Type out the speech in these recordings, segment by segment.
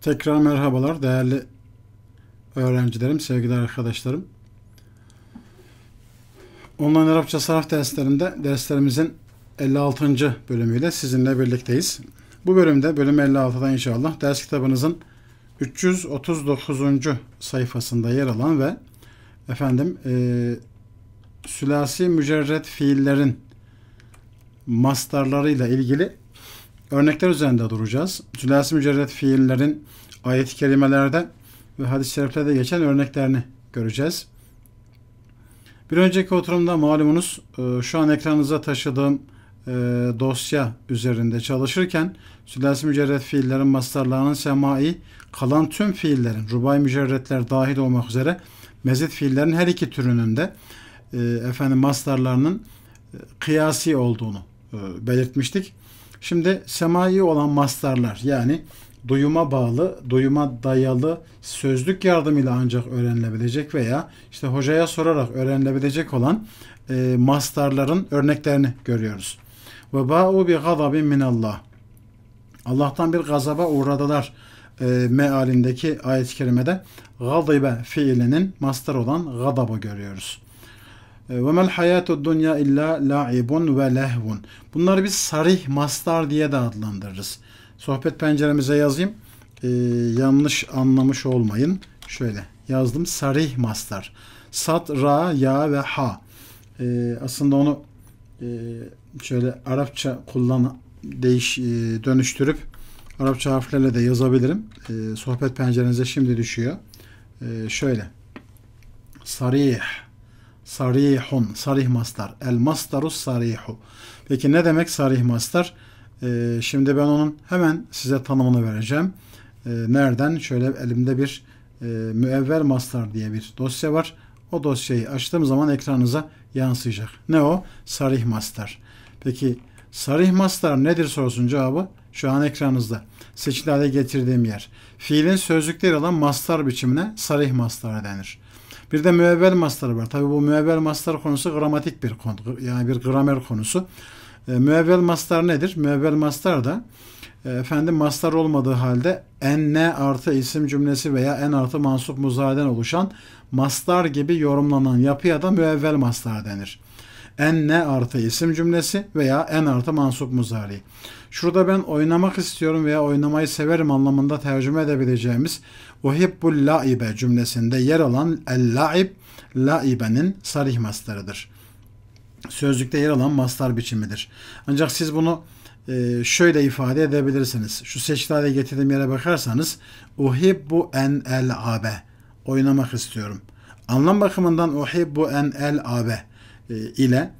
Tekrar merhabalar değerli öğrencilerim, sevgili arkadaşlarım. Online Arapça sarf derslerinde derslerimizin 56. bölümüyle sizinle birlikteyiz. Bu bölümde bölüm 56'da inşallah ders kitabınızın 339. sayfasında yer alan ve efendim e, sülasi mücerret fiillerin mastarlarıyla ilgili örnekler üzerinde duracağız. Sülasi mücerret fiillerin ayet-i kerimelerde ve hadis-i şeriflerde geçen örneklerini göreceğiz. Bir önceki oturumda malumunuz e, şu an ekranınıza taşıdığım e, dosya üzerinde çalışırken sülasi mücerret fiillerin mastarlarının semai kalan tüm fiillerin rubay mücerretler dahil olmak üzere mezit fiillerin her iki türünün de e, efendim mastarlarının kıyasi olduğunu belirtmiştik. Şimdi semai olan mastarlar yani duyuma bağlı, duyuma dayalı sözlük yardımıyla ancak öğrenilebilecek veya işte hocaya sorarak öğrenilebilecek olan e, mastarların örneklerini görüyoruz. Ve ba'u bi gazabin minallah. Allah'tan bir gazaba uğradılar e, mealindeki ayet-i kerimede gadibe fiilinin mastar olan gadabı görüyoruz. Ve mel hayatu dunya illa la'ibun ve lehvun. Bunları biz sarih mastar diye de adlandırırız. Sohbet penceremize yazayım. Ee, yanlış anlamış olmayın. Şöyle yazdım. Sarih mastar. Sat, ra, ya ve ha. Ee, aslında onu e, şöyle Arapça kullan değiş e, dönüştürüp Arapça harflerle de yazabilirim. E, sohbet pencerenize şimdi düşüyor. E, şöyle. Sarih Sarihun. Sarih mastar. El mastarus sarihu. Peki ne demek sarih mastar? Ee, şimdi ben onun hemen size tanımını vereceğim. Ee, nereden? Şöyle elimde bir e, müevvel mastar diye bir dosya var. O dosyayı açtığım zaman ekranınıza yansıyacak. Ne o? Sarih mastar. Peki sarih mastar nedir sorusun cevabı? Şu an ekranınızda. Seçili hale getirdiğim yer. Fiilin sözlükte olan alan mastar biçimine sarih mastar denir. Bir de müevvel mastar var. Tabi bu müevvel mastar konusu gramatik bir konu. Yani bir gramer konusu. E, müevvel mastar nedir? Müevvel mastar da e, efendim mastar olmadığı halde en ne artı isim cümlesi veya en artı mansup muzayeden oluşan mastar gibi yorumlanan yapıya da müevvel mastar denir. En ne artı isim cümlesi veya en artı mansup muzari. Şurada ben oynamak istiyorum veya oynamayı severim anlamında tercüme edebileceğimiz uhibbul laibe cümlesinde yer alan el-laib laibenin sarih mastarıdır. Sözlükte yer alan mastar biçimidir. Ancak siz bunu e, şöyle ifade edebilirsiniz. Şu seçtade getirdiğim yere bakarsanız uhibbu en el abe oynamak istiyorum. Anlam bakımından uhibbu en el abe e, ile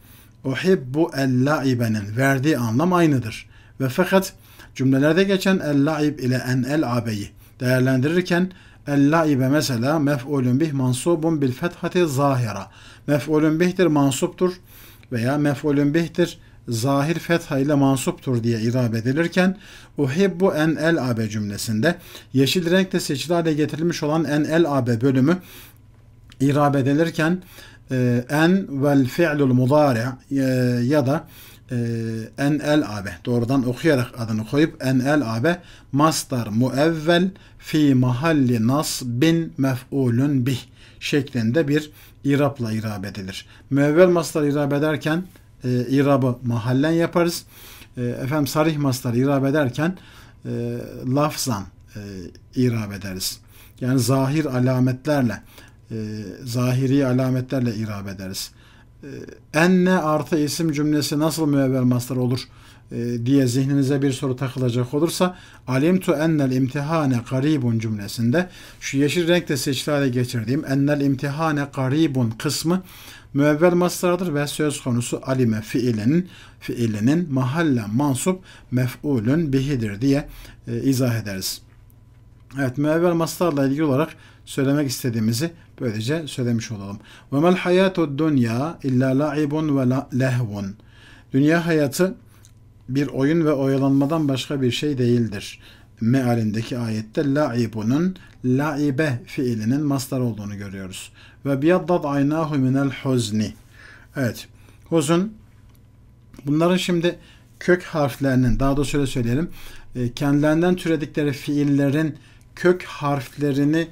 uhibbu el laibenin verdiği anlam aynıdır ve fakat cümlelerde geçen el-la'ib ile en el-abeyi değerlendirirken el-la'ibe mesela mef'ulun bih mansubun bil fethati zahira. Mef'ulun bihtir mansuptur veya mef'ulun bihtir zahir fetha ile mansuptur diye irab edilirken uhibbu en el abe cümlesinde yeşil renkte seçili hale getirilmiş olan en el abe bölümü irab edilirken e, en vel fi'lul mudari e, ya da e, ee, En'el abe doğrudan okuyarak adını koyup En'el abe mastar muevvel fi mahalli bin mef'ulun bih şeklinde bir irapla irab edilir. Müevvel mastar irab ederken e, irabı mahallen yaparız. E, efendim sarih mastar irab ederken e, lafzan e, irab ederiz. Yani zahir alametlerle, e, zahiri alametlerle irab ederiz. Ee, enne artı isim cümlesi nasıl müevvel mastar olur ee, diye zihninize bir soru takılacak olursa alimtu ennel imtihane garibun cümlesinde şu yeşil renkte seçili hale getirdiğim ennel imtihane garibun kısmı müevvel mastardır ve söz konusu alime fiilinin fiilinin mahalle mansup mef'ulün bihidir diye e, izah ederiz. Evet müevvel mastarla ilgili olarak söylemek istediğimizi Böylece söylemiş olalım. Ve mel hayatu dunya illa la'ibun ve lehvun. Dünya hayatı bir oyun ve oyalanmadan başka bir şey değildir. Mealindeki ayette la'ibunun la'ibe fiilinin mastar olduğunu görüyoruz. Ve biyaddat aynahu minel huzni. Evet. Huzun bunların şimdi kök harflerinin daha da şöyle söyleyelim. E, kendilerinden türedikleri fiillerin kök harflerini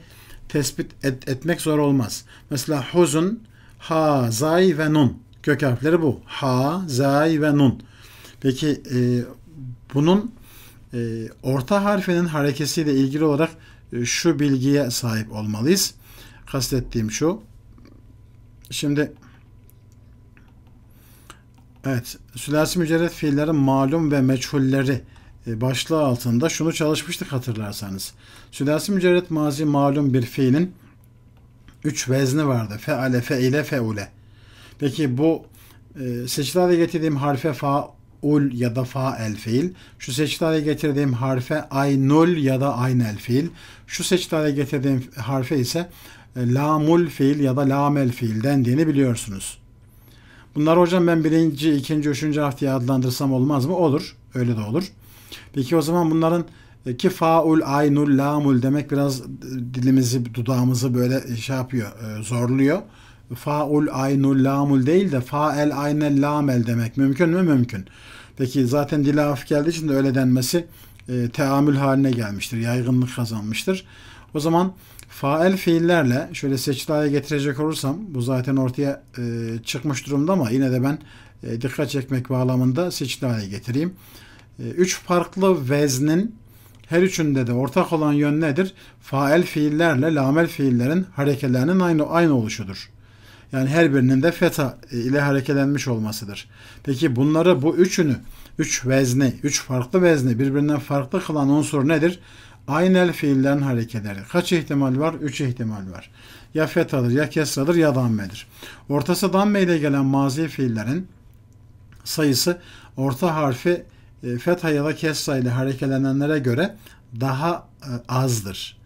tespit et, etmek zor olmaz. Mesela huzun, ha, zay ve nun. Kök harfleri bu. Ha, zay ve nun. Peki e, bunun e, orta harfinin harekesiyle ilgili olarak e, şu bilgiye sahip olmalıyız. Kastettiğim şu. Şimdi evet sülasi mücerret fiillerin malum ve meçhulleri e, başlığı altında şunu çalışmıştık hatırlarsanız. Sülasi mücerret mazi malum bir fiilin üç vezni vardı. Feale, feile, feule. Peki bu e, seçili getirdiğim harfe faul ya da fael fiil. Şu seçili getirdiğim harfe aynul ya da aynel fiil. Şu seçili getirdiğim harfe ise e, lamul fiil ya da lamel fiil dendiğini biliyorsunuz. Bunlar hocam ben birinci, ikinci, üçüncü harf diye adlandırsam olmaz mı? Olur. Öyle de olur. Peki o zaman bunların e, ki faul, aynul, lamul demek biraz e, dilimizi, dudağımızı böyle e, şey yapıyor, zorluyor. Faul, aynul, lamul değil de fael, aynel, lamel demek. Mümkün mü? Mümkün. Peki zaten dil hafif geldiği için de öyle denmesi e, teamül haline gelmiştir. Yaygınlık kazanmıştır. O zaman fael fiillerle şöyle seçtaya getirecek olursam bu zaten ortaya e, çıkmış durumda ama yine de ben e, dikkat çekmek bağlamında seçtaya getireyim. Ee, üç farklı veznin her üçünde de ortak olan yön nedir? Fael fiillerle lamel fiillerin harekelerinin aynı aynı oluşudur. Yani her birinin de feta e, ile harekelenmiş olmasıdır. Peki bunları bu üçünü, üç vezni, üç farklı vezni birbirinden farklı kılan unsur nedir? Aynel fiillerin harekeleri. Kaç ihtimal var? Üç ihtimal var. Ya fetadır, ya kesradır, ya dammedir. Ortası damme ile gelen mazi fiillerin sayısı orta harfi e, Fetha ya da Kesra ile hareketlenenlere göre daha e, azdır.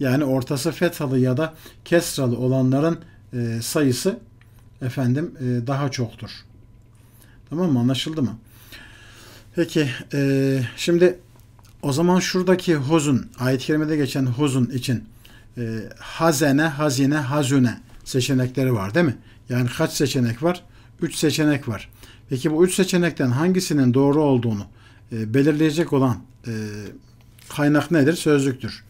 Yani ortası Fethalı ya da Kesralı olanların e, sayısı efendim e, daha çoktur. Tamam mı? Anlaşıldı mı? Peki e, şimdi o zaman şuradaki huzun, ayet-i kerimede geçen huzun için hazene, hazine, hazüne seçenekleri var değil mi? Yani kaç seçenek var? Üç seçenek var. Peki bu üç seçenekten hangisinin doğru olduğunu e, belirleyecek olan e, kaynak nedir? Sözlüktür.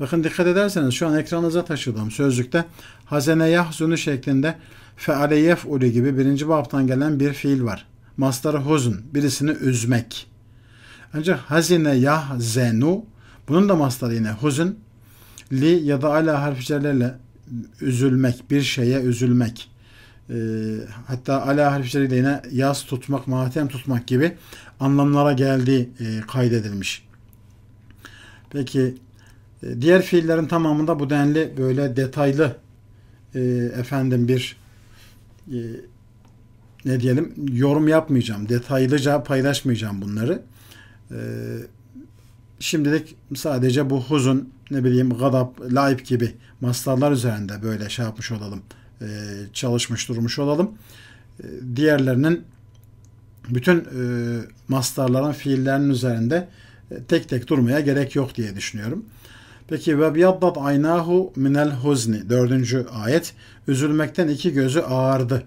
Bakın dikkat ederseniz şu an ekranınıza taşıdığım sözlükte hazene yahzunu şeklinde feale yef'ulu gibi birinci baptan gelen bir fiil var. Mastarı huzun, birisini üzmek. Ancak hazine yahzenu, bunun da mastarı yine huzun, li ya da ala harfçelerle üzülmek, bir şeye üzülmek. E, hatta ala harfçeriyle yine yaz tutmak, matem tutmak gibi anlamlara geldiği e, kaydedilmiş. Peki e, diğer fiillerin tamamında bu denli böyle detaylı e, efendim bir e, ne diyelim yorum yapmayacağım. Detaylıca paylaşmayacağım bunları. E, şimdilik sadece bu huzun ne bileyim gadap, laip gibi mastarlar üzerinde böyle şey yapmış olalım. E, çalışmış durmuş olalım. E, diğerlerinin bütün e, mastarların fiillerinin üzerinde e, tek tek durmaya gerek yok diye düşünüyorum. Peki ve biyaddat aynahu minel huzni dördüncü ayet üzülmekten iki gözü ağardı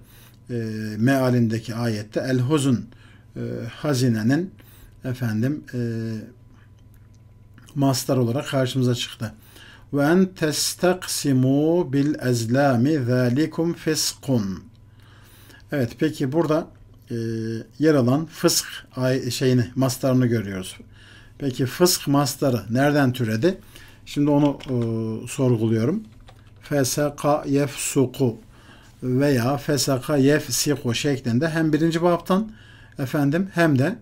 e, mealindeki ayette el huzun e, hazinenin efendim e, mastar olarak karşımıza çıktı. Ve en testaksimu bil ezlami zalikum fiskun. Evet peki burada e, yer alan fısk şeyini mastarını görüyoruz. Peki fısk mastarı nereden türedi? Şimdi onu e, sorguluyorum. Fesaka yefsuku veya fesaka yefsiku şeklinde hem birinci baptan efendim hem de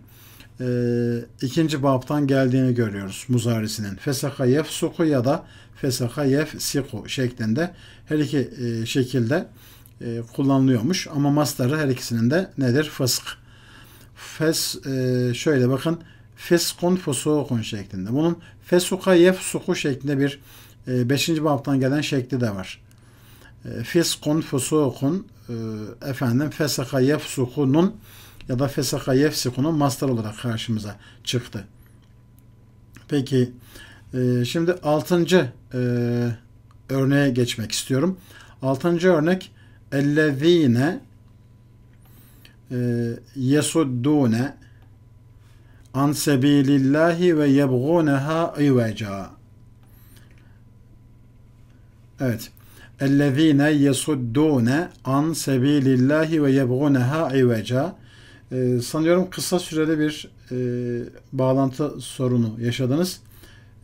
e, ikinci baptan geldiğini görüyoruz muzarisinin. Fesaka yefsuku ya da fesaka yefsiku şeklinde her iki e, şekilde e, kullanılıyormuş. Ama masları her ikisinin de nedir? Fısk. Fes, e, şöyle bakın. Feskun fusukun şeklinde. Bunun fesuka yefsuku şeklinde bir 5. E, baptan gelen şekli de var. E, fiskun fusukun e, efendim fesaka yefsukunun ya da fesaka yefsukunun mastar olarak karşımıza çıktı. Peki e, şimdi 6. E, örneğe geçmek istiyorum. 6. örnek اَلَّذ۪ينَ yesuddune an sebilillahi ve yebguneha iveca. Evet. Ellezine yesuddune an sebilillahi ve yebguneha iveca. sanıyorum kısa süreli bir e, bağlantı sorunu yaşadınız.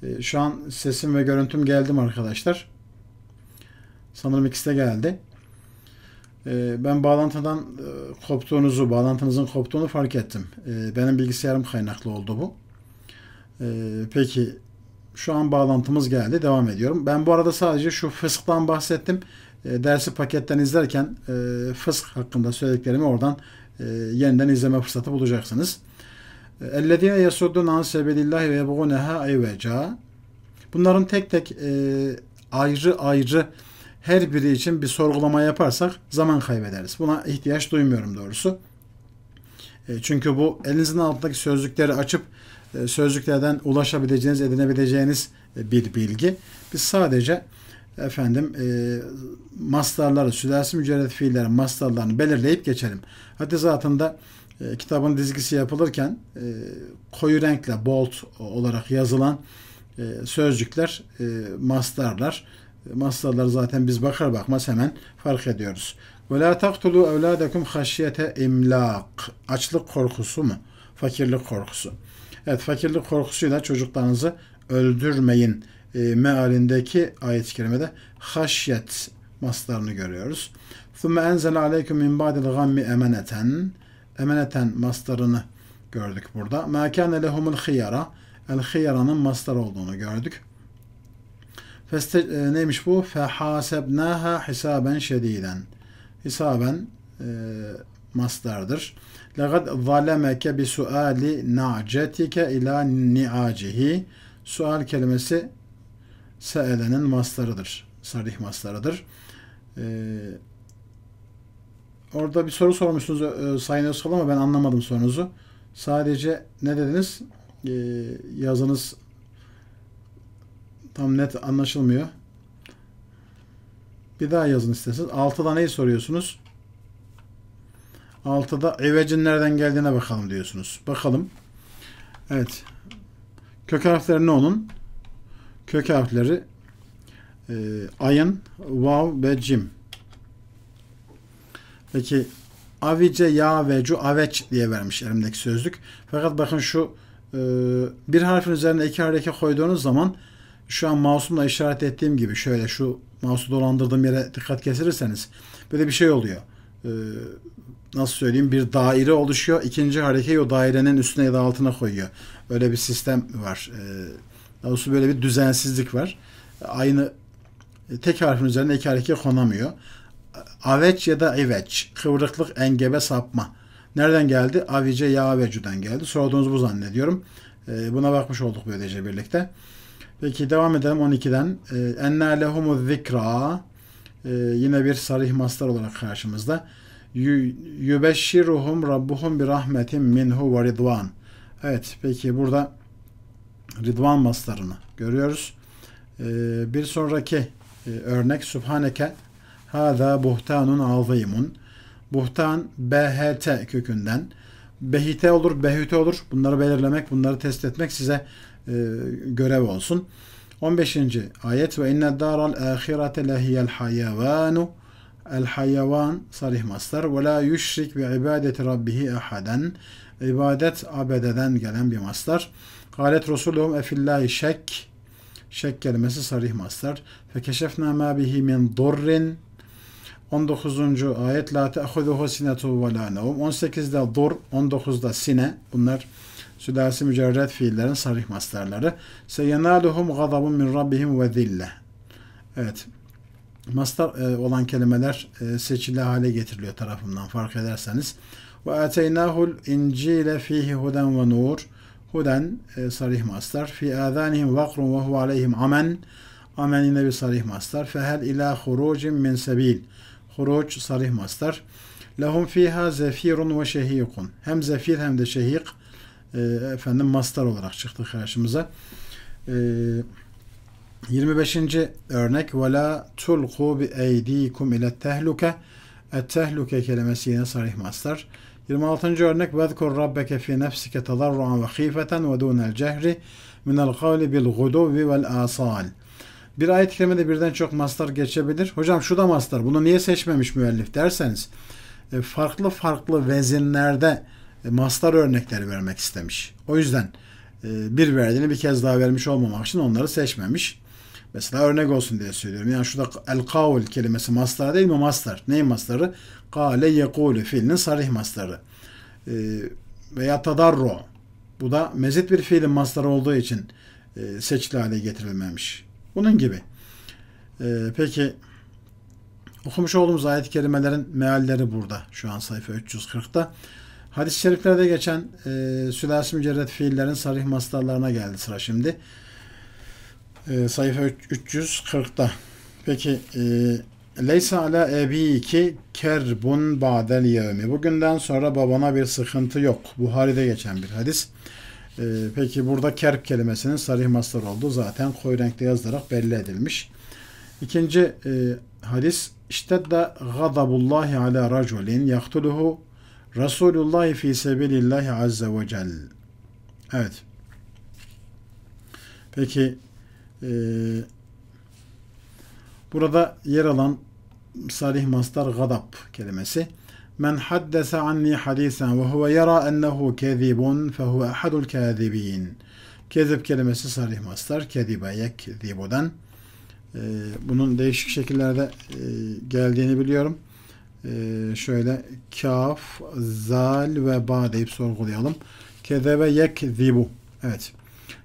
E, şu an sesim ve görüntüm geldim arkadaşlar? Sanırım ikisi de geldi. Ee, ben bağlantıdan e, koptuğunuzu, bağlantınızın koptuğunu fark ettim. Ee, benim bilgisayarım kaynaklı oldu bu. Ee, peki şu an bağlantımız geldi. Devam ediyorum. Ben bu arada sadece şu fısktan bahsettim. Dersi paketten izlerken e, fısk hakkında söylediklerimi oradan e, yeniden izleme fırsatı bulacaksınız. اَلَّذ۪ينَ يَسُدُّنَا عَنْ سَبِلِ اللّٰهِ وَيَبْغُونَهَا اَيْوَجَا Bunların tek tek ayrı ayrı her biri için bir sorgulama yaparsak zaman kaybederiz. Buna ihtiyaç duymuyorum doğrusu. E, çünkü bu elinizin altındaki sözlükleri açıp e, sözlüklerden ulaşabileceğiniz, edinebileceğiniz e, bir bilgi. Biz sadece efendim e, mastarları, sülasi mücerret fiillerin mastarlarını belirleyip geçelim. Hatta zaten de e, kitabın dizgisi yapılırken e, koyu renkle bold olarak yazılan e, sözcükler, e, mastarlar Masdalar zaten biz bakar bakmaz hemen fark ediyoruz. Ve la taktulu evladekum haşyete imlak. Açlık korkusu mu? Fakirlik korkusu. Evet fakirlik korkusuyla çocuklarınızı öldürmeyin e, mealindeki ayet-i kerimede haşyet maslarını görüyoruz. ثُمَّ اَنْزَلَ عَلَيْكُمْ مِنْ بَعْدِ الْغَمِّ اَمَنَةً Emeneten maslarını gördük burada. مَا كَانَ لَهُمُ الْخِيَرَ El-Hiyara'nın mastar olduğunu gördük. Feste, e, neymiş bu? Fehasebnaha hisaben şediden. Hisaben e, mastardır. Lagad zalemeke bi suali na'cetike ila ni'acihi. Sual kelimesi seelenin maslarıdır. Sarih maslarıdır. Ee, orada bir soru sormuşsunuz e, Sayın Özkal ama ben anlamadım sorunuzu. Sadece ne dediniz? E, yazınız Tam net anlaşılmıyor. Bir daha yazın isterseniz. 6'da neyi soruyorsunuz? 6'da evecin nereden geldiğine bakalım diyorsunuz. Bakalım. Evet. Kök harfleri ne onun? Kök harfleri e, ayın, vav ve cim. Peki avice, ya ve cu, aveç diye vermiş elimdeki sözlük. Fakat bakın şu e, bir harfin üzerine iki hareke koyduğunuz zaman şu an mouse'umla işaret ettiğim gibi şöyle şu mouse'u dolandırdığım yere dikkat kesirirseniz böyle bir şey oluyor. Ee, nasıl söyleyeyim bir daire oluşuyor. İkinci harekeyi o dairenin üstüne ya da altına koyuyor. Öyle bir sistem var. Ee, daha doğrusu böyle bir düzensizlik var. Aynı e, tek harfin üzerine iki hareke konamıyor. Aveç ya da eveç. Kıvrıklık, engebe, sapma. Nereden geldi? Avice, yavecu'dan geldi. Sorduğunuz bu zannediyorum. Ee, buna bakmış olduk böylece birlikte. Peki devam edelim 12'den. Enna ee, lehumu zikra ee, yine bir sarih mastar olarak karşımızda. Yübeşşiruhum rabbuhum bir rahmetin minhu ve ridvan. Evet peki burada ridvan maslarını görüyoruz. Ee, bir sonraki e, örnek Subhaneke Hâzâ buhtanun azîmun. Buhtan BHT kökünden. Behite olur, behüte olur. Bunları belirlemek, bunları test etmek size e, görev olsun. 15. ayet ve inne daral ahirete lehiyel hayavanu el hayavan sarih mastar ve la yüşrik bi ibadeti rabbihi ahaden ibadet abededen gelen bir mastar. Galet Resulühüm efillahi şek şek kelimesi sarih mastar. Fekeşefna ma bihi min durrin 19. ayet la te'huzuhu sinetu ve la nevm. 18'de dur, 19'da sine. Bunlar Sülasi mücerred fiillerin sarih mastarları. Seyenaluhum gazabun min rabbihim ve zille. Evet. Mastar e, olan kelimeler e, seçili hale getiriliyor tarafımdan fark ederseniz. Ve ateynahul incile fihi huden ve nur. Huden e, sarih mastar. Fi azanihim vakrun ve huve aleyhim amen. Amen yine bir sarih mastar. Fehel ila hurucin min sebil. Huruc sarih mastar. Lehum fiha zefirun ve şehikun. Hem zefir hem de şehik e, efendim mastar olarak çıktı karşımıza. E, ee, 25. örnek ve la tulku bi ile tehluke et kelimesi yine sarih mastar. 26. örnek vezkur rabbeke fi nefsike tadarruan ve khifeten ve dunel cehri minel kavli bil guduvi vel asal. Bir ayet-i kerimede birden çok mastar geçebilir. Hocam şu da mastar. Bunu niye seçmemiş müellif derseniz e, farklı farklı vezinlerde e, Maslar örnekleri vermek istemiş. O yüzden e, bir verdiğini bir kez daha vermiş olmamak için onları seçmemiş. Mesela örnek olsun diye söylüyorum. Yani şurada el kavl kelimesi mastar değil mi? Mastar. Neyin mastarı? Kale yekulu fiilinin sarih mastarı. E, veya tadarro. Bu da mezit bir fiilin mastarı olduğu için e, seçili hale getirilmemiş. Bunun gibi. peki okumuş olduğumuz ayet-i kerimelerin mealleri burada. Şu an sayfa 340'ta. Hadis-i şeriflerde geçen e, sülasi mücerret fiillerin sarih mastarlarına geldi sıra şimdi. E, sayfa 340'da. Peki e, Leysa ala ki kerbun ba'del yevmi. Bugünden sonra babana bir sıkıntı yok. Buhari'de geçen bir hadis. E, peki burada kerb kelimesinin sarih mastar olduğu zaten koyu renkte yazılarak belli edilmiş. İkinci e, hadis işte de gadabullahi ala raculin yaktuluhu Resulullah fi sebilillahi azze ve cel. Evet. Peki e, burada yer alan salih mastar gadap kelimesi. Men haddese anni hadisen ve huve yara ennehu kezibun fehuve ahadul kezibin. Kezip kelimesi sarih mastar. Kedibe yekzibudan. Ee, bunun değişik şekillerde e, geldiğini biliyorum. Ee, şöyle kaf, zal ve ba deyip sorgulayalım. Kezebe yekzibu. Evet.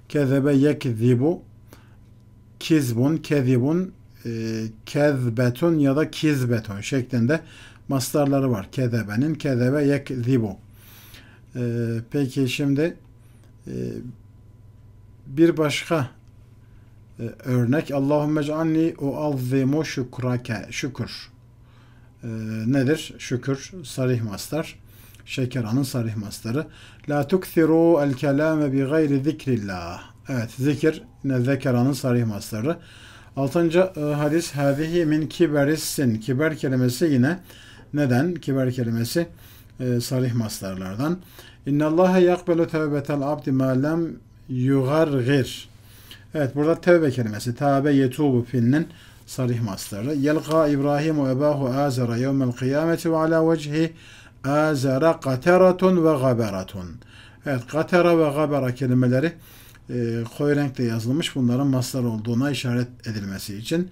Kezebe yekzibu. Kizbun, kezibun, e, kezbetun ya da kizbetun şeklinde maslarları var. Kezebenin kezebe yek Ee, peki şimdi e, bir başka e, örnek Allahümme cealni uazzimu şükrake şükür e, nedir? Şükür, sarih mastar. anın sarih mastarı. La tukthiru el kelame bi gayri zikrillah. Evet zikir ne zekeranın sarih mastarı. Altıncı e, hadis hadihi min kiberissin. Kiber kelimesi yine neden? Kiber kelimesi e, sarih mastarlardan. İnna Allaha yakbelu tevbetel abdi ma lem yugargir. Evet burada tevbe kelimesi. Tabe yetubu filnin sarih maslarla. Yelqa İbrahim ve ebahu azara yevmel kıyameti ve ala vecihi azara kateratun ve gaberatun. Evet katera ve gabera kelimeleri e, koyu renkte yazılmış bunların maslar olduğuna işaret edilmesi için.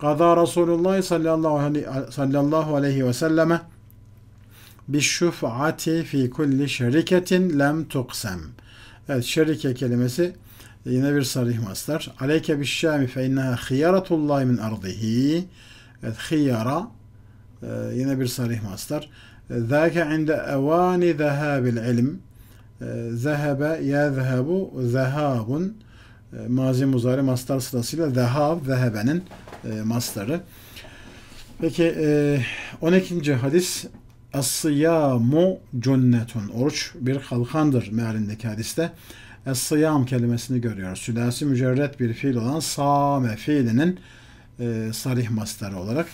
Kaza Resulullah hani, sallallahu aleyhi, sallallahu ve selleme bişşuf'ati fi kulli şeriketin lem tuksem. Evet şerike kelimesi Yine bir sarih mastar. Aleyke bişşami fe inneha hiyaratullahi min ardihi. Evet, hiyara. Ee, yine bir sarih mastar. E, zâke inde evâni zehâbil ilm. E, zehebe yezhebu zehabun. E, Mazi muzari mastar sırasıyla zehab zehebenin mastarı. Peki 12. hadis As-siyamu cünnetun. Oruç bir kalkandır mealindeki hadiste. Es-sıyam kelimesini görüyoruz. Sülasi mücerret bir fiil olan same fiilinin e, sarih masları olarak.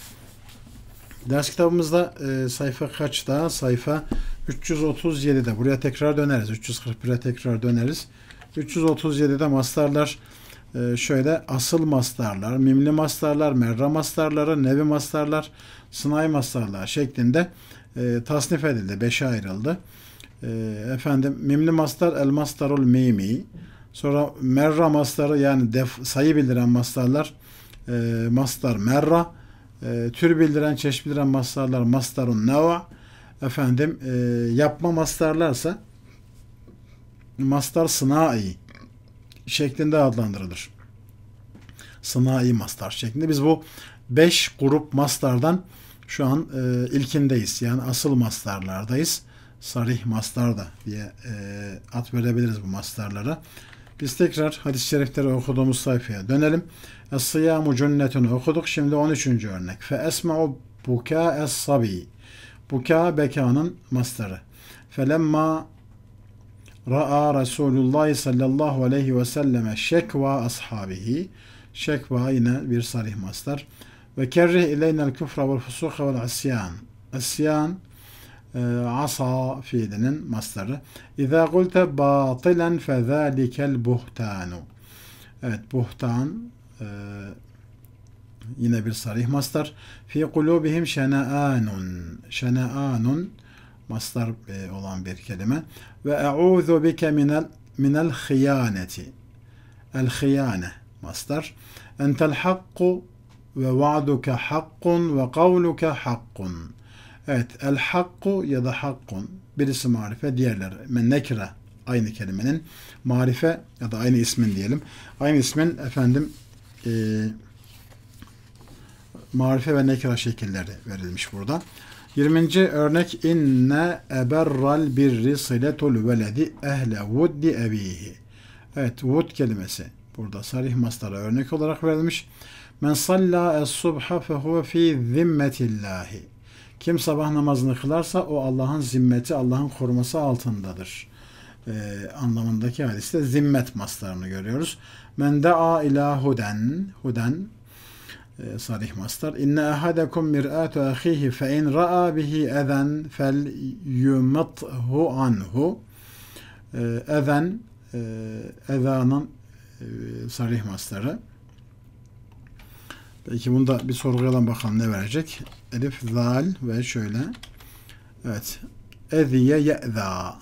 Ders kitabımızda e, sayfa kaçta? Sayfa 337'de. Buraya tekrar döneriz. 341'e tekrar döneriz. 337'de mastarlar e, şöyle asıl mastarlar, mimli mastarlar, merra mastarları, nevi mastarlar, sınai mastarlar şeklinde e, tasnif edildi. Beşe ayrıldı. Ee, efendim mimli mastar el mastarul mimi sonra merra mastarı yani def, sayı bildiren mastarlar e, mastar merra e, tür bildiren çeşit bildiren mastarlar mastarun neva efendim e, yapma mastarlarsa mastar sınai şeklinde adlandırılır. Sınai mastar şeklinde. Biz bu 5 grup mastardan şu an e, ilkindeyiz. Yani asıl mastarlardayız sarih maslar da diye e, ad verebiliriz bu maslarlara. Biz tekrar hadis-i şerifleri okuduğumuz sayfaya dönelim. Es-siyamu cünnetunu okuduk. Şimdi 13. örnek. Fe esma'u buka es-sabi. Buka bekanın masları. Felemma ra'a Resulullah sallallahu aleyhi ve selleme şekva ashabihi. Şekva yine bir sarih maslar. Ve kerrih ileynel küfre vel fusuha vel asyan. Asyan آه، عصا في إذن مصدر إذا قلت باطلا فذلك البهتان البهتان بهتان yine آه، مصدر في قلوبهم شنآن شنآن مصدر olan bir kelime وأعوذ بك من من الخيانة الخيانة مصدر أنت الحق ووعدك حق وقولك حق Evet, el hakku ya da hakkun. Birisi marife, diğerler. men nekira aynı kelimenin marife ya da aynı ismin diyelim. Aynı ismin efendim e, marife ve nekira şekilleri verilmiş burada. 20. örnek inne eberral birri siletul veledi ehle vuddi evihi. Evet, vud kelimesi burada sarih mastara örnek olarak verilmiş. Men salla es-subha fehuve fi zimmetillahi. Kim sabah namazını kılarsa o Allah'ın zimmeti, Allah'ın koruması altındadır. Ee, anlamındaki hadiste zimmet maslarını görüyoruz. Men da'a ila huden, huden e, sarih mastar. İnne ahadekum mir'atu ahihi fe in ra'a bihi ezen fel yumathu anhu. Ee, ezen, e, ezanın e, sarih masları. Peki bunu da bir sorgulayalım bakalım ne verecek elif, zal ve şöyle. Evet. Eziye ye'za.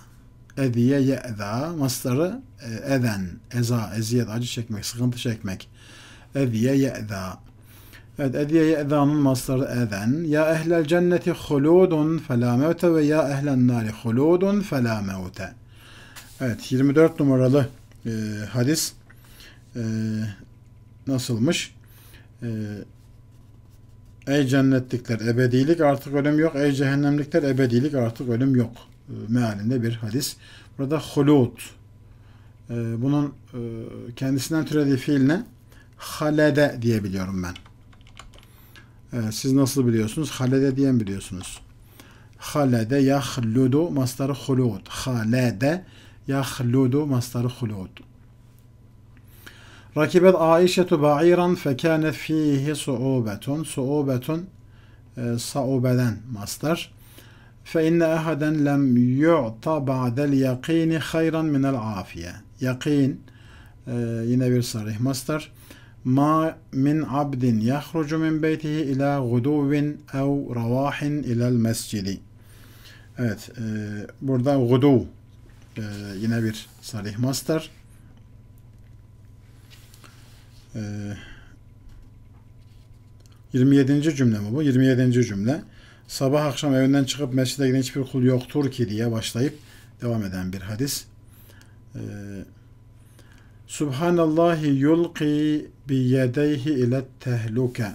Eziye ye'za. Masları e, eden, eza, eziyet, acı çekmek, sıkıntı çekmek. Eziye ye'za. Evet, Eziye ye'zanın masları eden. Ya ehlel cenneti huludun felâ mevte ve ya ehlen nari huludun felâ mevte. Evet, 24 numaralı e, hadis e, nasılmış? E, Ey cennetlikler ebedilik artık ölüm yok. Ey cehennemlikler ebedilik artık ölüm yok. Ee, mealinde bir hadis. Burada hulud. Ee, bunun e, kendisinden türediği fiiline halede diyebiliyorum ben. Ee, siz nasıl biliyorsunuz? Halede diyen biliyorsunuz. Halede yahludu mastarı hulud. Halede yahludu mastarı hulud. Rakibet Aişetu ba'iran fekâne fîhi su'ubetun. Su'ubetun e, saubeden mastar. Fe inne ehaden lem yu'ta ba'del yakini hayran minel afiye. Yakin e, yine bir sarih mastar. Ma min abdin yahrucu min beytihi ila guduvin ev ravahin ilel mescidi. Evet, e, burada gudu e, yine bir sarih mastar. 27. Ee, cümle mi bu? 27. cümle. Sabah akşam evinden çıkıp mescide giden hiçbir kul yoktur ki diye başlayıp devam eden bir hadis. Ee, Subhanallahi yulqi bi yedeyhi ile tehluke.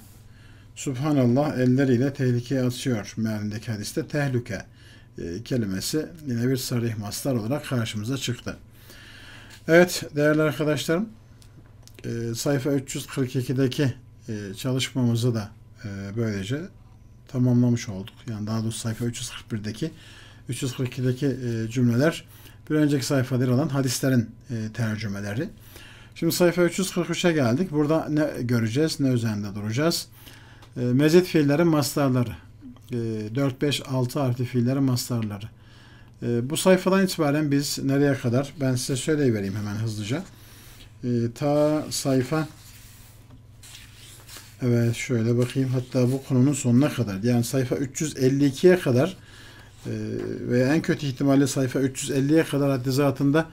Subhanallah elleriyle tehlikeye atıyor mealindeki hadiste. tehluke e, kelimesi yine bir sarih maslar olarak karşımıza çıktı. Evet değerli arkadaşlarım e, sayfa 342'deki e, çalışmamızı da e, böylece tamamlamış olduk. Yani daha doğrusu sayfa 341'deki 342'deki e, cümleler bir önceki sayfada yer alan hadislerin e, tercümeleri. Şimdi sayfa 343'e geldik. Burada ne göreceğiz, ne üzerinde duracağız? E, mezit fiillerin mastarları. E, 4, 5, 6 harfli fiillerin mastarları. E, bu sayfadan itibaren biz nereye kadar? Ben size söyleyivereyim hemen hızlıca e, ta sayfa evet şöyle bakayım hatta bu konunun sonuna kadar yani sayfa 352'ye kadar e, ve en kötü ihtimalle sayfa 350'ye kadar haddi zatında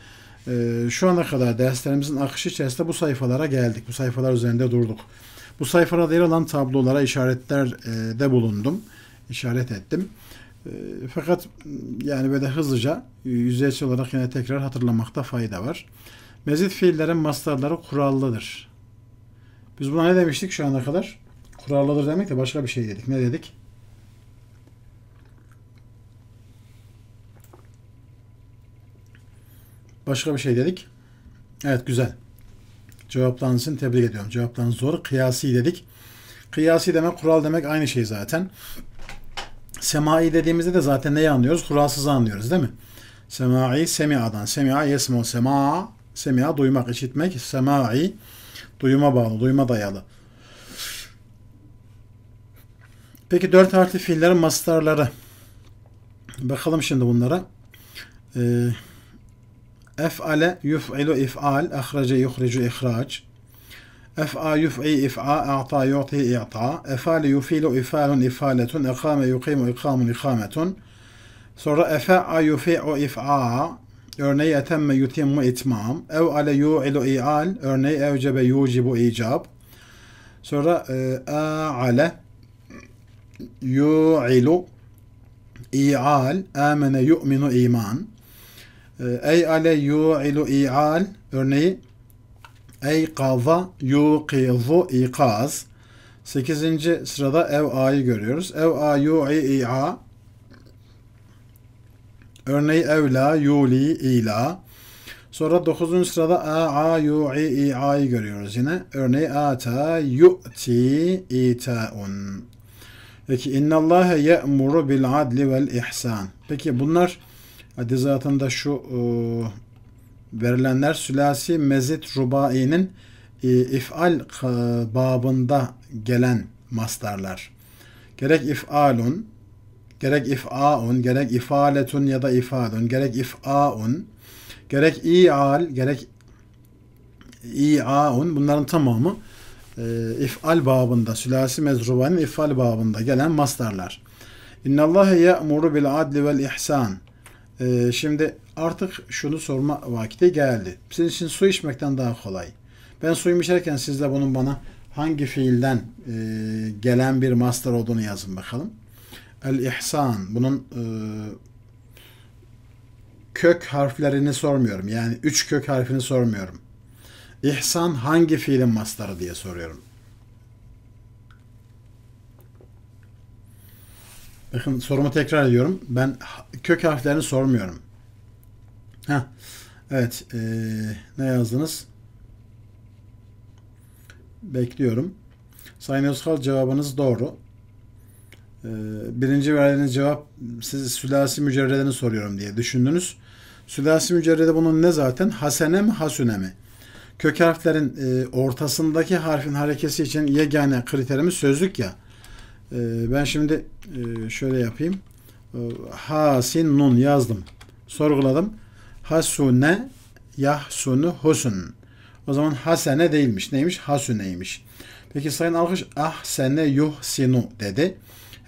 e, şu ana kadar derslerimizin akışı içerisinde bu sayfalara geldik. Bu sayfalar üzerinde durduk. Bu sayfalarda yer alan tablolara işaretler e, de bulundum. işaret ettim. E, fakat yani böyle hızlıca yüzeysel olarak yine tekrar hatırlamakta fayda var. Mezit fiillerin mastarları kurallıdır. Biz buna ne demiştik şu ana kadar? Kurallıdır demek de başka bir şey dedik. Ne dedik? Başka bir şey dedik. Evet güzel. Cevaplarınız tebrik ediyorum. Cevaplarınız zor. Kıyasi dedik. Kıyasi demek kural demek aynı şey zaten. Semai dediğimizde de zaten neyi anlıyoruz? Kuralsızı anlıyoruz değil mi? Semai semi'adan. Semi'a yesmo, sema Semiha duymak, işitmek. Semai duyuma bağlı, duyuma dayalı. Peki dört harfli fiillerin mastarları. Bakalım şimdi bunlara. Ee, Ef'ale yuf'ilu if'al, ahrace yuhricu ihraç. Ef'a yuf'i if'a, a'ta yu'ti i'ta. Ef'ale yufilu if'alun if'aletun, ekame yuqimu ikamun ikametun. Sonra efe'a yufi'u if'a, örneği etemme yutimmu itmam. Ev ale yu'ilu i'al. Örneği evcebe yucibu icab. Sonra e, a'ale yu'ilu i'al. Amene yu'minu iman. E, ey ale yu'ilu i'al. Örneği ey kaza yuqizu ikaz. 8. sırada ev a'yı görüyoruz. Ev a yu'i i'al. Örneği evla, yuli, ila. Sonra 9. sırada a, a, yu, i, i, a'yı görüyoruz yine. Örneği ata, yu'ti, ita'un. Peki innallâhe ye'muru bil adli vel ihsan. Peki bunlar hadi zaten da şu e, verilenler sülasi mezit rubainin e, if'al e, babında gelen mastarlar. Gerek if'alun gerek if'aun, gerek ifaletun ya da ifadun, gerek if'aun, gerek i'al, gerek i'aun bunların tamamı e, if'al babında, sülasi mezrubanın if'al babında gelen mastarlar. İnna Allah ya'muru bil adli vel ihsan. E, şimdi artık şunu sorma vakti geldi. Sizin için su içmekten daha kolay. Ben suyumu içerken siz de bunun bana hangi fiilden e, gelen bir master olduğunu yazın bakalım. El ihsan. Bunun e, kök harflerini sormuyorum. Yani üç kök harfini sormuyorum. İhsan hangi fiilin mastarı diye soruyorum. Bakın sorumu tekrar ediyorum. Ben kök harflerini sormuyorum. Heh. Evet. Ee, ne yazdınız? Bekliyorum. Sayın Özkal cevabınız doğru. Ee, birinci verdiğiniz cevap sizi sülasi mücerredini soruyorum diye düşündünüz. Sülasi mücerrede bunun ne zaten? Hasene mi hasüne mi? Kök harflerin e, ortasındaki harfin harekesi için yegane kriterimiz sözlük ya. E, ben şimdi e, şöyle yapayım. E, hasin nun yazdım. Sorguladım. Hasune yahsunu husun. O zaman hasene değilmiş. Neymiş? Hasuneymiş. Peki Sayın Alkış ahsene yuhsinu dedi.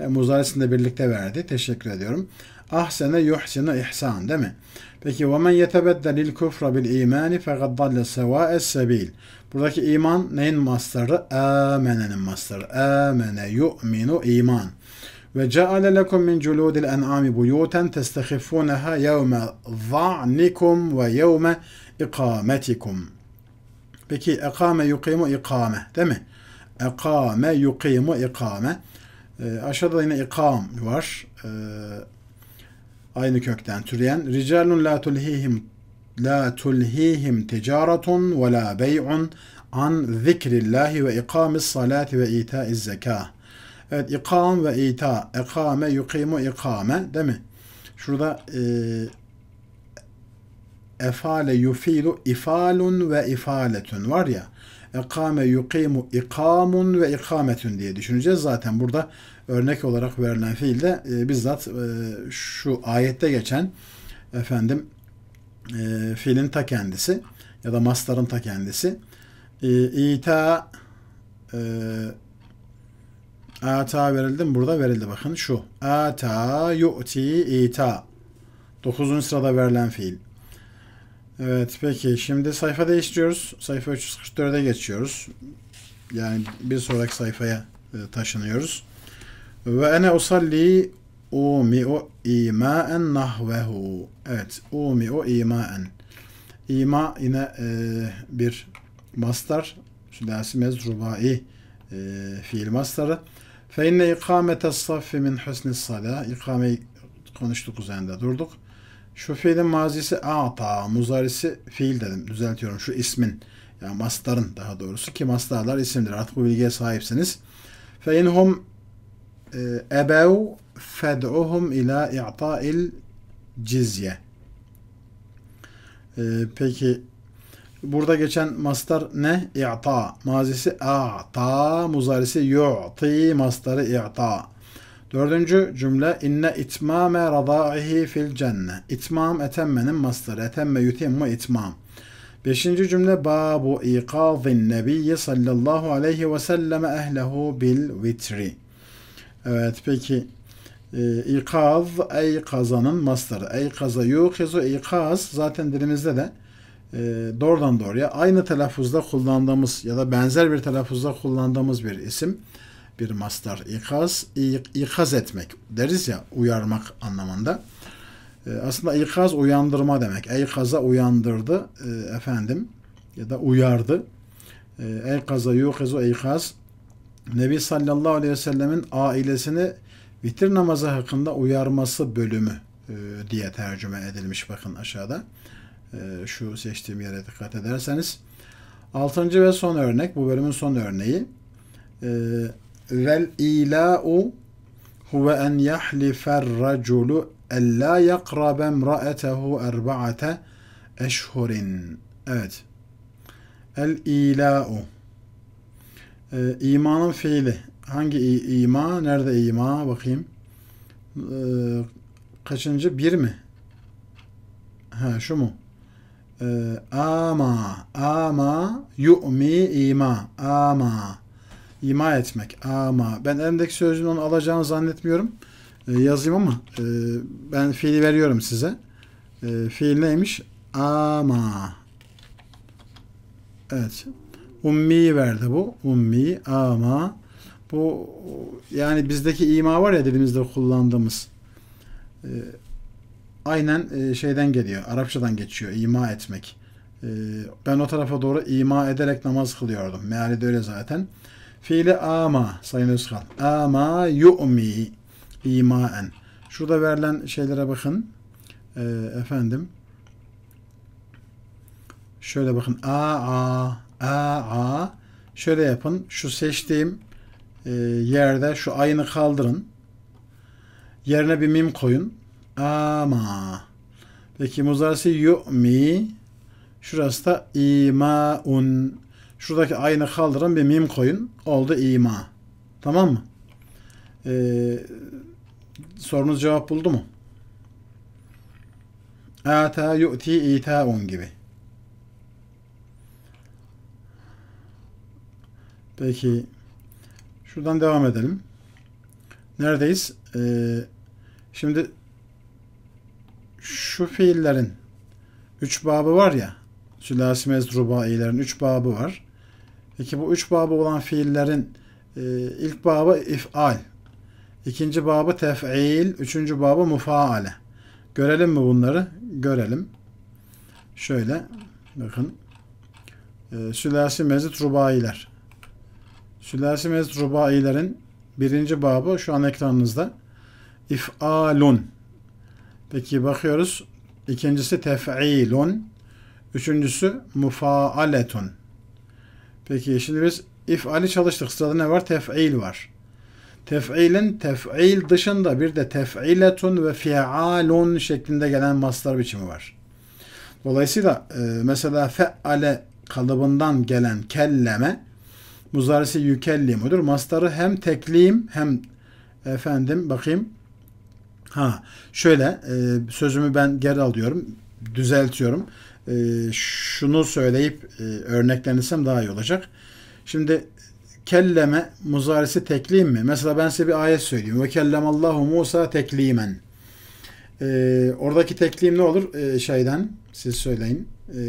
E, muzaresini de birlikte verdi. Teşekkür ediyorum. Ahsene yuhsinu ihsan değil mi? Peki وَمَنْ يَتَبَدَّلِ الْكُفْرَ بِالْاِيمَانِ فَقَدْ ضَلَّ سَوَاءَ السَّب۪يلِ Buradaki iman neyin mastarı? Âmenenin mastarı. Âmene yu'minu iman. Ve ceale lekum min culudil en'ami buyuten testehifuneha yevme za'nikum ve yevme ikametikum. Peki ekame yukimu ikame değil mi? Ekame yukimu ikame. E, aşağıda yine ikam var. E, aynı kökten türeyen. Ricalun la tulhihim la tulhihim ticaretun ve la bey'un an zikrillahi ve ikamis salati ve itaiz zeka. Evet ikam ve ita. Ekame yukimu ikame değil mi? Şurada e, efale yufilu ifalun ve ifaletun var ya. Ekame yukimu ikamun ve ikametun diye düşüneceğiz. Zaten burada örnek olarak verilen fiil de e, bizzat e, şu ayette geçen efendim e, fiilin ta kendisi ya da masların ta kendisi. E, ita e, ata verildi mi? Burada verildi bakın şu. Ata yu'ti ita. Dokuzuncu sırada verilen fiil. Evet peki şimdi sayfa değiştiriyoruz. Sayfa 344'e geçiyoruz. Yani bir sonraki sayfaya e, taşınıyoruz. Ve ene usalli umi'u imaen nahvehu. Evet. Umi'u imaen. İma yine e, bir mastar. Sülasi mezrubai e, fiil mastarı. Fe inne ikamete saffi min husni sala. İkameyi konuştuk üzerinde durduk. Şu fiilin mazisi ata, muzarisi fiil dedim. Düzeltiyorum şu ismin. Yani mastarın daha doğrusu ki mastarlar isimdir. Artık bu bilgiye sahipsiniz. Fe inhum أبوا ee, فادعوهم ila إعطاء الcizye. Ee, peki burada geçen mastar ne? İ'ta. Mazisi a'ta. Muzarisi yu'ti. Mastarı i'ta. Dördüncü cümle inne itmame radaihi fil cenne. İtmam etemmenin mastarı. Etemme yutimmu itmam. Beşinci cümle babu ikazin nebiyyi sallallahu aleyhi ve selleme ehlehu bil vitri. Evet peki ee, ikaz ey kazanın mastarı. Ey kaza yukizu ikaz zaten dilimizde de e, doğrudan doğruya aynı telaffuzda kullandığımız ya da benzer bir telaffuzda kullandığımız bir isim bir mastar ikaz ikaz etmek deriz ya uyarmak anlamında. Ee, aslında ikaz uyandırma demek. Ey kaza uyandırdı e, efendim ya da uyardı. Ee, ey kaza yukizu ikaz Nebi sallallahu aleyhi ve sellemin ailesini vitir namazı hakkında uyarması bölümü e, diye tercüme edilmiş bakın aşağıda. E, şu seçtiğim yere dikkat ederseniz. Altıncı ve son örnek, bu bölümün son örneği. E, Vel ila'u huve en yahlifer raculu ella yakrabe emra'etehu erba'ate eşhurin. Evet. El ila'u e, imanın fiili. Hangi ima? Nerede ima? Bakayım. E, kaçıncı? Bir mi? Ha şu mu? E, ama. Ama. Yu'mi ima. Ama. İma etmek. Ama. Ben endeks sözünü onu alacağını zannetmiyorum. E, yazayım ama e, ben fiili veriyorum size. E, fiil neymiş? Ama. Evet. Ummi verdi bu. Ummi, ama. Bu yani bizdeki ima var ya dilimizde kullandığımız. E, aynen e, şeyden geliyor. Arapçadan geçiyor. ima etmek. E, ben o tarafa doğru ima ederek namaz kılıyordum. Meali de öyle zaten. Fiili ama Sayın Özkan. Ama yu'mi imaen. Şurada verilen şeylere bakın. E, efendim. Şöyle bakın. A a Aa, şöyle yapın. Şu seçtiğim e, yerde şu ayını kaldırın. Yerine bir mim koyun. Ama. Peki muzarisi yu'mi. Şurası da imaun. Şuradaki ayını kaldırın bir mim koyun. Oldu ima. Tamam mı? Ee, sorunuz cevap buldu mu? Ata yu'ti ita'un gibi. Peki. Şuradan devam edelim. Neredeyiz? Ee, şimdi şu fiillerin üç babı var ya. Sülasi mezrubailerin üç babı var. Peki bu üç babı olan fiillerin e, ilk babı if'al. ikinci babı tef'il. Üçüncü babı mufaale. Görelim mi bunları? Görelim. Şöyle bakın. E, sülasi mezit rubailer. Sülasi mez rubailerin birinci babı şu an ekranınızda. İf'alun. Peki bakıyoruz. İkincisi tef'ilun. Üçüncüsü mufaaletun. Peki şimdi biz if'ali çalıştık. Sırada ne var? Tef'il var. Tef'ilin tef'il dışında bir de tef'iletun ve fi'alun şeklinde gelen maslar biçimi var. Dolayısıyla e, mesela fe'ale kalıbından gelen kelleme Muzarisi yükellimudur. Mastarı hem tekliyim hem efendim bakayım. Ha şöyle e, sözümü ben geri alıyorum. Düzeltiyorum. E, şunu söyleyip e, örneklenirsem daha iyi olacak. Şimdi kelleme muzarisi tekliyim mi? Mesela ben size bir ayet söyleyeyim. Ve kellemallahu Musa teklimen. E, oradaki teklim ne olur? E, şeyden siz söyleyin. E,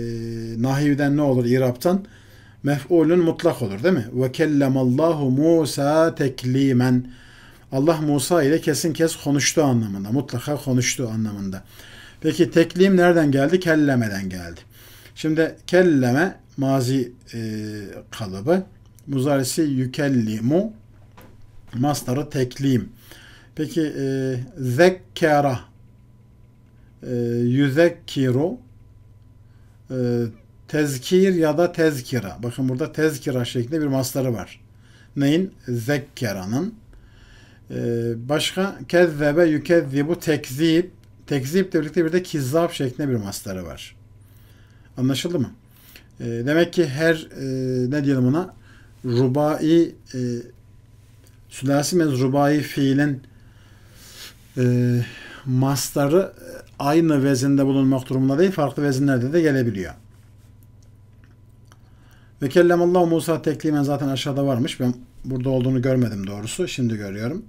nahivden ne olur? İrabtan? E, mef'ulün mutlak olur değil mi? Ve kellemallahu Musa teklimen. Allah Musa ile kesin kes konuştu anlamında. Mutlaka konuştu anlamında. Peki teklim nereden geldi? Kellemeden geldi. Şimdi kelleme mazi e, kalıbı. Muzarisi yükellimu. Mastarı teklim. Peki e, zekkera e, yüzekkiru e, tezkir ya da tezkira. Bakın burada tezkira şeklinde bir masları var. Neyin? Zekkera'nın. Ee, başka kezzebe yükezzibu tekzip. Tekzip de birlikte bir de kizzap şeklinde bir masları var. Anlaşıldı mı? Ee, demek ki her e, ne diyelim ona rubai e, sülasi mez rubai fiilin e, masları aynı vezinde bulunmak durumunda değil farklı vezinlerde de gelebiliyor. Ve kellemallahu Musa teklimen zaten aşağıda varmış. Ben burada olduğunu görmedim doğrusu. Şimdi görüyorum.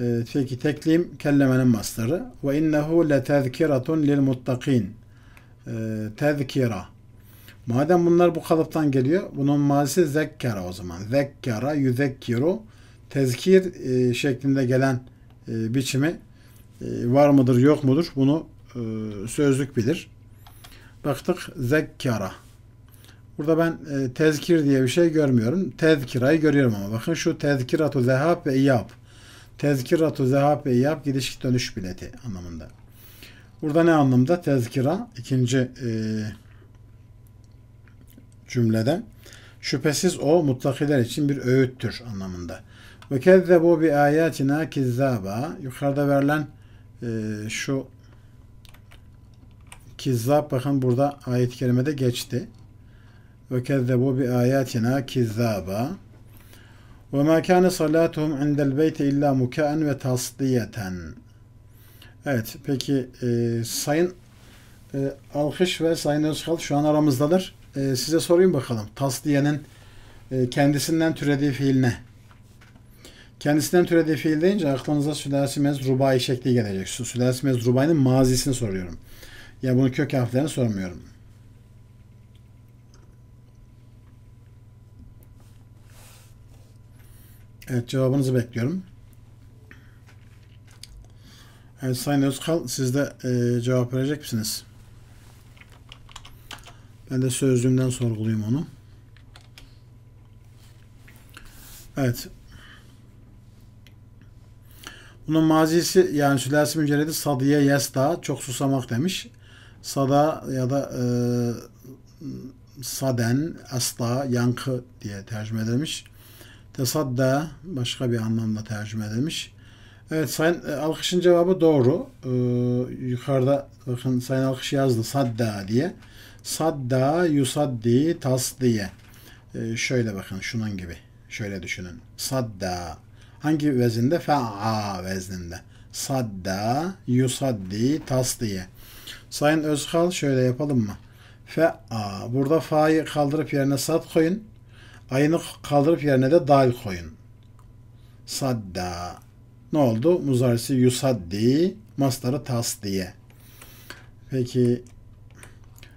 Ee, peki teklim kellemenin masları Ve innehu le tezkiratun lil muttakin. Ee, tezkira. Madem bunlar bu kalıptan geliyor, bunun mazisi zekkara o zaman. Zekkara, yüzekkiru, tezkir e, şeklinde gelen e, biçimi e, var mıdır, yok mudur? Bunu e, sözlük bilir. Baktık zekkara. Burada ben e, tezkir diye bir şey görmüyorum. Tezkirayı görüyorum ama bakın şu tezkiratu zehab ve iyab. Tezkiratu zehab ve iyab gidiş dönüş bileti anlamında. Burada ne anlamda? Tezkira ikinci e, cümlede. Şüphesiz o mutlakiler için bir öğüttür anlamında. Ve Vekezzebu bi ayatina kizzaba. Yukarıda verilen e, şu kizzab bakın burada ayet-i kerimede geçti ve kezzebu bi ayatina kizzaba. Ve ma kana salatuhum indel beyti illa mukaen ve tasdiyeten. Evet peki e, Sayın e, Alkış ve Sayın Özkal şu an aramızdadır. E, size sorayım bakalım. Tasdiyenin e, kendisinden türediği fiil ne? Kendisinden türediği fiil deyince aklınıza sülasi mezrubai şekli gelecek. Sülasi mezrubai'nin mazisini soruyorum. Ya yani bunun kök harflerini sormuyorum. Evet cevabınızı bekliyorum. Evet Sayın Özkal siz de e, cevap verecek misiniz? Ben de sözlüğümden sorgulayayım onu. Evet. Bunun mazisi yani sülasi mücerredi sadiye yesta çok susamak demiş. Sada ya da e, saden asla yankı diye tercüme edilmiş. Tesadda başka bir anlamda tercüme edilmiş. Evet Sayın e, Alkış'ın cevabı doğru. Ee, yukarıda bakın Sayın Alkış yazdı sadda diye. Sadda yusaddi tas diye. Ee, şöyle bakın şunun gibi. Şöyle düşünün. Sadda. Hangi vezinde? Fe'a vezninde. Sadda yusaddi tas diye. Sayın Özkal şöyle yapalım mı? Fe'a. Burada fa'yı kaldırıp yerine sad koyun. Ayını kaldırıp yerine de dal koyun. Sadda. Ne oldu? Muzarisi yusaddi. Mastarı diye. Peki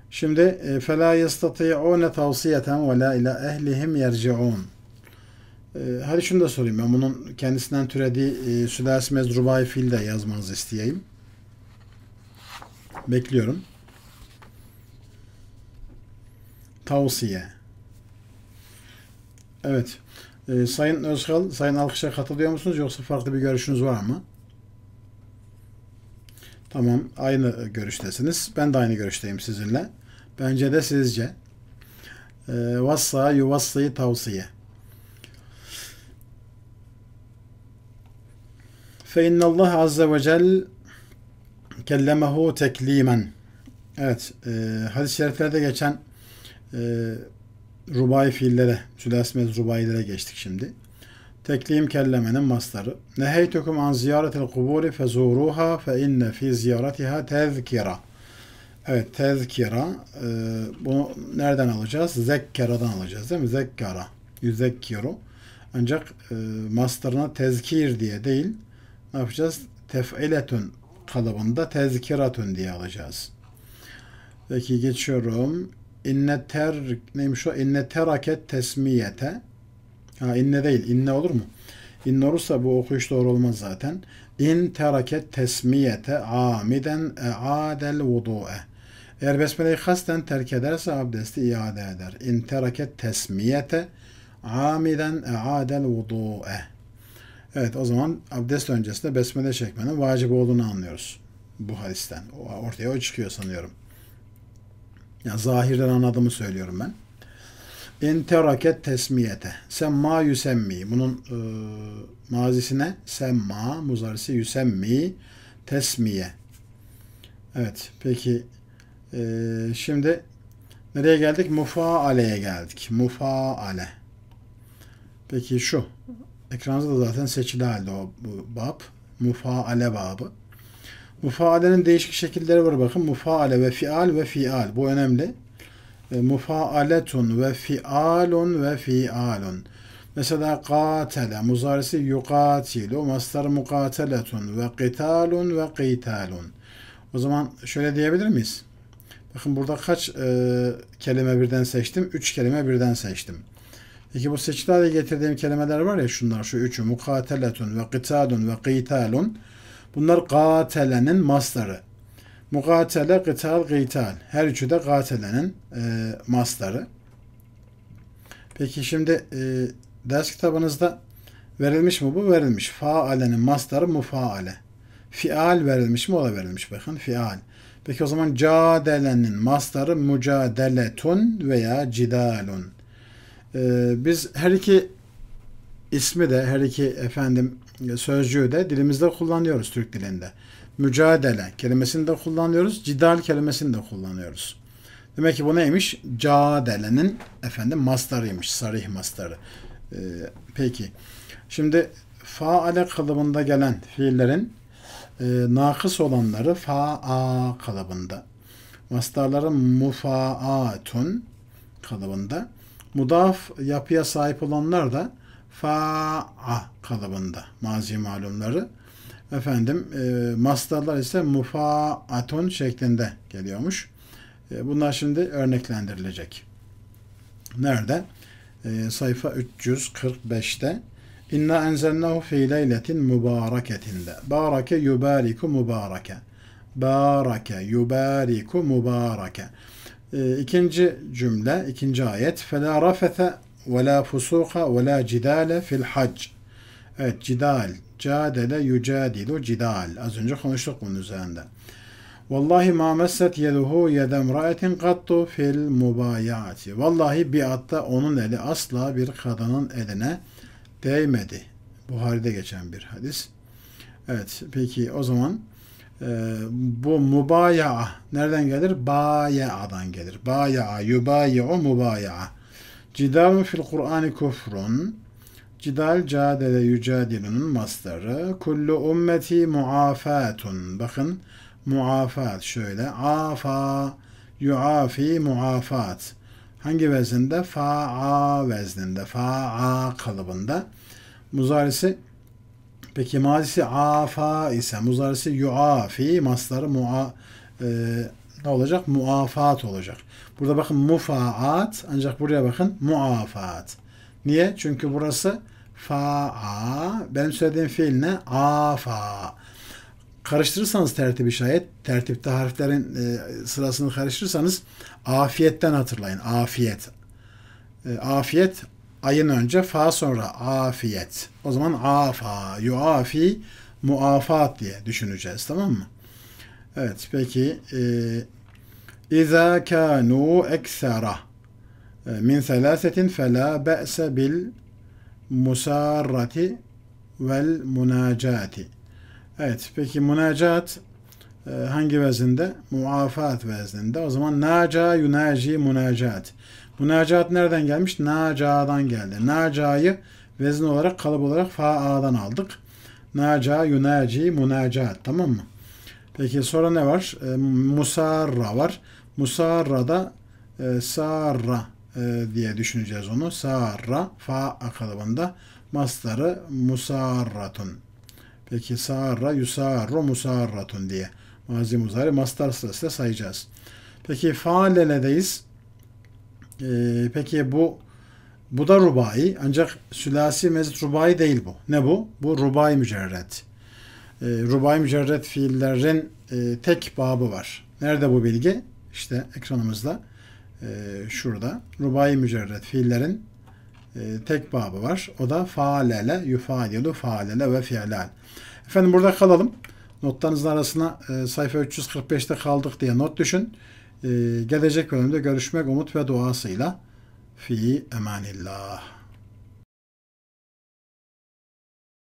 Şimdi فَلَا يَسْتَطِيعُونَ تَوْصِيَةً وَلَا اِلَى ehlihim يَرْجِعُونَ e, Hadi şunu da sorayım. Ben bunun kendisinden türediği e, sülasi mezrubai fiil de yazmanızı isteyeyim. Bekliyorum. Tavsiye. Evet. Ee, Sayın Özkal, Sayın Alkış'a katılıyor musunuz yoksa farklı bir görüşünüz var mı? Tamam, aynı görüştesiniz. Ben de aynı görüşteyim sizinle. Bence de sizce. Ee, vassa yuvassayı tavsiye. Fe innallah azze ve cel kellemehu teklimen. Evet, e, hadis-i şeriflerde geçen e, rubai fiillere, sülasmez rubailere geçtik şimdi. Teklim kellemenin masları. Neheytüküm an ziyaretil kuburi fezuruha fe inne fi ziyaretiha tezkira. Evet tezkira. E, bunu nereden alacağız? Zekkara'dan alacağız değil mi? Zekkara. Yüzekkiru. Ancak e, maslarına tezkir diye değil ne yapacağız? Tef'iletun kalıbında tezkiratun diye alacağız. Peki geçiyorum inne ter neymiş o? İnne teraket tesmiyete. Ha inne değil. inne olur mu? İnne olursa bu okuyuş doğru olmaz zaten. İn teraket tesmiyete amiden eadel vudu'e. Eğer besmeleyi kasten terk ederse abdesti iade eder. İn teraket tesmiyete amiden eadel vudu'e. Evet o zaman abdest öncesinde besmele çekmenin vacip olduğunu anlıyoruz bu hadisten. Ortaya o çıkıyor sanıyorum. Yani zahirden anladığımı söylüyorum ben. İnteraket teraket tesmiyete. Semma yüsemmi. Bunun e, mazisine semma, muzarisi yüsemmi, tesmiye. Evet, peki e, şimdi nereye geldik? Mufaale'ye geldik. Mufaale. Peki şu. Ekranınızda da zaten seçili halde o bu bab. Mufaale babı. Mufaalenin değişik şekilleri var bakın. Mufaale ve fial ve fial. Bu önemli. E, mufaaletun ve fialun ve fialun. Mesela katele, muzarisi yukatilu, mastar mukateletun ve qitalun ve qitalun. O zaman şöyle diyebilir miyiz? Bakın burada kaç e, kelime birden seçtim? Üç kelime birden seçtim. Peki bu seçtiği getirdiğim kelimeler var ya şunlar şu üçü mukateletun ve qitalun ve qitalun. Bunlar gatelenin masları. Mugatele, gıtal, gıtal. Her üçü de gatelenin e, masları. Peki şimdi e, ders kitabınızda verilmiş mi bu? Verilmiş. Faalenin masları mufaale. Fial verilmiş mi? O da verilmiş. Bakın fial. Peki o zaman cadelenin masları mücadeletun veya cidalun. Ee, biz her iki ismi de her iki efendim e, sözcüğü de dilimizde kullanıyoruz Türk dilinde. Mücadele kelimesini de kullanıyoruz. Cidal kelimesini de kullanıyoruz. Demek ki bu neymiş? Cadelenin efendim mastarıymış. Sarih mastarı. Ee, peki. Şimdi faale kalıbında gelen fiillerin e, nakıs olanları fa'a kalıbında. Mastarları mufa'atun kalıbında. Mudaf yapıya sahip olanlar da fa'a kalıbında mazi malumları. Efendim e, mastarlar ise mufaaton şeklinde geliyormuş. E, bunlar şimdi örneklendirilecek. Nerede? E, sayfa 345'te İnna enzelnahu fi leyletin mübareketinde. Barake yubariku mübareke. Barake yubariku mübareke. E, ikinci cümle, ikinci ayet. Fela rafete ve la fusuka ve la cidale fil hac. Evet cidal. Cadele yücadilu cidal. Az önce konuştuk bunun üzerinde. Vallahi ma messet yeduhu yedem ra'etin kattu fil mubayati. Vallahi biatta onun eli asla bir kadının eline değmedi. Buhari'de geçen bir hadis. Evet peki o zaman e, bu mubaya nereden gelir? Baya'dan gelir. Baya'a, yubayi'u mubaya'a. Cidalun fil Kur'ani kufrun. Cidal, cadele, yücadilunun mastarı. Kullu ümmeti muafatun. Bakın muafat şöyle. Afa, yuafi, muafat. Hangi vezninde? Fa'a vezninde. Fa'a kalıbında. Muzarisi peki mazisi afa ise muzarisi yuafi masları mua, e, ne olacak? Muafat olacak. Burada bakın mufaat ancak buraya bakın muafat. Niye? Çünkü burası fa'a benim söylediğim fiil ne? Afa. Karıştırırsanız tertibi şayet tertipte harflerin e, sırasını karıştırırsanız afiyetten hatırlayın. Afiyet. E, afiyet ayın önce fa sonra afiyet. O zaman afa, yuafi, muafat diye düşüneceğiz tamam mı? Evet peki e, İza kanu eksera min selasetin fela be'se bil musarrati Evet peki munacat e, hangi vezinde? Muafat vezinde. O zaman naca yunaci munacat. Munacat nereden gelmiş? Naca'dan geldi. Naca'yı vezin olarak kalıp olarak fa'a'dan aldık. Naca yunaci munacat. Tamam mı? Peki sonra ne var? E, musarra var. Musarra'da e, sarra e, diye düşüneceğiz onu. Sarra fa akalıbında mastarı musarratun. Peki sarra yusarru musarratun diye mazi muzari mastar sırasıyla sayacağız. Peki faalenedeyiz. E, peki bu bu da rubai ancak sülasi mezit rubai değil bu. Ne bu? Bu rubai mücerret. E, rubai mücerret fiillerin e, tek babı var. Nerede bu bilgi? işte ekranımızda e, şurada rubai mücerret fiillerin e, tek babı var. O da faalele, yufadilu, faalele ve fiilal. Efendim burada kalalım. Notlarınızın arasına e, sayfa 345'te kaldık diye not düşün. E, gelecek bölümde görüşmek umut ve duasıyla fi emanillah.